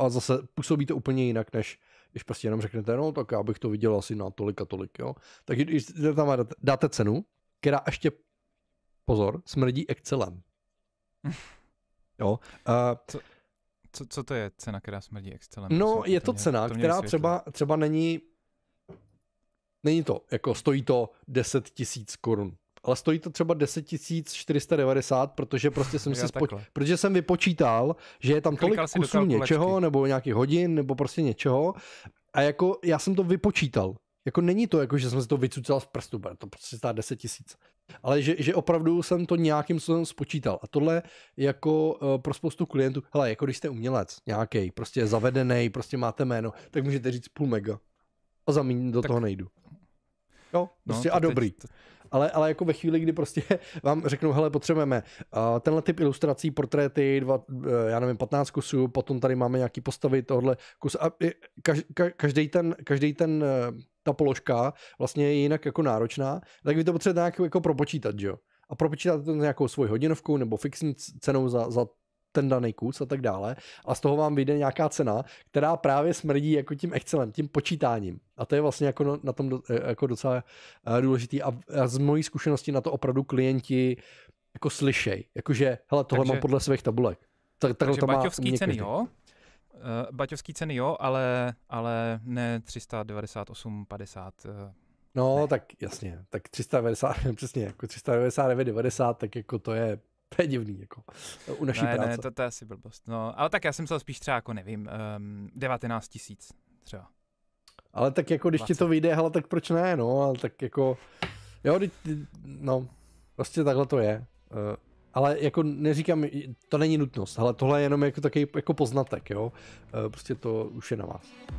a zase působí to úplně jinak, než když prostě jenom řeknete, no tak já bych to viděl asi na tolik a tolik, jo. Takže když tam dáte, dáte cenu, která ještě, pozor, smrdí Excelem. jo. A, co, co, co to je cena, která smrdí Excelem? No, je to, to mě, cena, to která třeba, třeba není, není to, jako stojí to 10 tisíc korun, ale stojí to třeba 10 490, protože prostě jsem si spo... protože jsem vypočítal, že je tam Klikal tolik kusů něčeho, nebo nějakých hodin, nebo prostě něčeho. A jako já jsem to vypočítal. Jako není to, jako, že jsem si to vycucal z prstu, to prostě stát 10 tisíc. Ale že, že, opravdu jsem to nějakým způsobem spočítal. A tohle jako uh, pro spoustu klientů, hele, jako když jste umělec nějaký, prostě zavedený, prostě máte jméno, tak můžete říct půl mega. A za do tak, toho nejdu. Jo, no, prostě a dobrý. Teď, ale, ale jako ve chvíli, kdy prostě vám řeknou, hele, potřebujeme uh, tenhle typ ilustrací, portréty, dva, uh, já nevím, 15 kusů, potom tady máme nějaký postavy, tohle kus a každý ten, každý ten uh, ta položka vlastně je jinak jako náročná, tak vy to potřebujete nějak jako propočítat, že jo? A propočítat to nějakou svoji hodinovku nebo fixní cenou za, za ten daný kus a tak dále. A z toho vám vyjde nějaká cena, která právě smrdí jako tím Excelem, tím počítáním. A to je vlastně jako no, na tom do, e, jako docela e, důležitý. A, z mojí zkušenosti na to opravdu klienti jako slyšej. Jakože, hele, tohle takže, mám podle svých tabulek. Tak, takže to má baťovský ceny, jo? Uh, baťovský ceny, jo, ale, ale ne 398,50 uh, No, ne. tak jasně, tak 390, přesně, jako 399, 90, tak jako to je To je divný, jako u naší no ne, práce. Ne, to, to je asi blbost. No, ale tak já jsem se spíš třeba, jako nevím, um, ehm, 19 tisíc třeba. Ale tak jako, když 20. ti to vyjde, hele, tak proč ne, no, ale tak jako, jo, no, prostě takhle to je. Uh, ale jako neříkám, to není nutnost, ale tohle je jenom jako takový jako poznatek, jo. Eh, prostě to už je na vás.